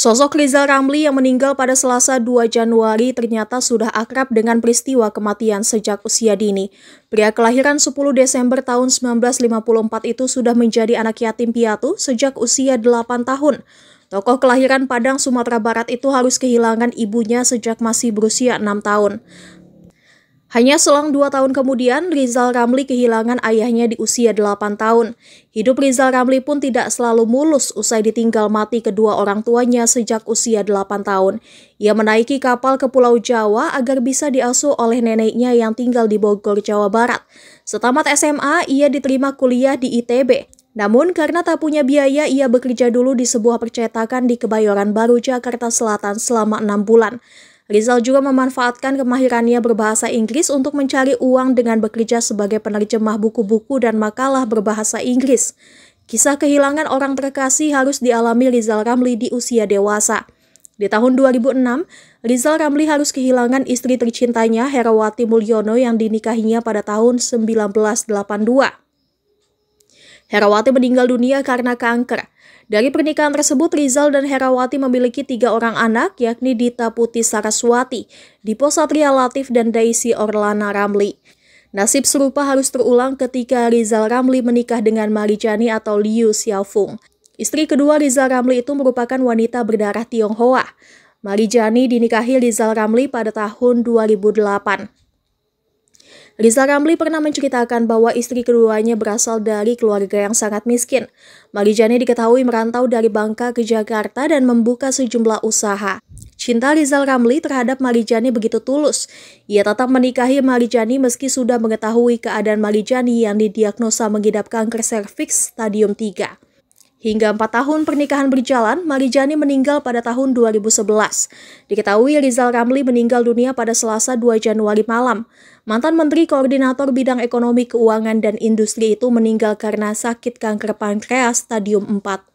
Sosok Rizal Ramli yang meninggal pada Selasa 2 Januari ternyata sudah akrab dengan peristiwa kematian sejak usia dini. Pria kelahiran 10 Desember tahun 1954 itu sudah menjadi anak yatim piatu sejak usia 8 tahun. Tokoh kelahiran Padang, Sumatera Barat itu harus kehilangan ibunya sejak masih berusia 6 tahun. Hanya selang dua tahun kemudian, Rizal Ramli kehilangan ayahnya di usia delapan tahun. Hidup Rizal Ramli pun tidak selalu mulus usai ditinggal mati kedua orang tuanya sejak usia delapan tahun. Ia menaiki kapal ke Pulau Jawa agar bisa diasuh oleh neneknya yang tinggal di Bogor, Jawa Barat. Setamat SMA, ia diterima kuliah di ITB. Namun karena tak punya biaya, ia bekerja dulu di sebuah percetakan di Kebayoran Baru, Jakarta Selatan selama enam bulan. Rizal juga memanfaatkan kemahirannya berbahasa Inggris untuk mencari uang dengan bekerja sebagai penerjemah buku-buku dan makalah berbahasa Inggris. Kisah kehilangan orang terkasih harus dialami Rizal Ramli di usia dewasa. Di tahun 2006, Rizal Ramli harus kehilangan istri tercintanya Herawati Mulyono yang dinikahinya pada tahun 1982. Herawati meninggal dunia karena kanker. Dari pernikahan tersebut, Rizal dan Herawati memiliki tiga orang anak, yakni Dita Putih Saraswati, Dipo Satria Latif, dan Daisy Orlana Ramli. Nasib serupa harus terulang ketika Rizal Ramli menikah dengan Marijani atau Liu Xiaofeng. Istri kedua Rizal Ramli itu merupakan wanita berdarah Tionghoa. Marijani dinikahi Rizal Ramli pada tahun 2008. Liza Ramli pernah menceritakan bahwa istri keduanya berasal dari keluarga yang sangat miskin. Marijani diketahui merantau dari Bangka ke Jakarta dan membuka sejumlah usaha. Cinta Rizal Ramli terhadap Marijani begitu tulus. Ia tetap menikahi Marijani meski sudah mengetahui keadaan Marijani yang didiagnosa mengidap kanker serviks stadium 3. Hingga empat tahun pernikahan berjalan, Marijani meninggal pada tahun 2011. Diketahui Rizal Ramli meninggal dunia pada selasa 2 Januari malam. Mantan Menteri Koordinator Bidang Ekonomi Keuangan dan Industri itu meninggal karena sakit kanker pankreas stadium 4.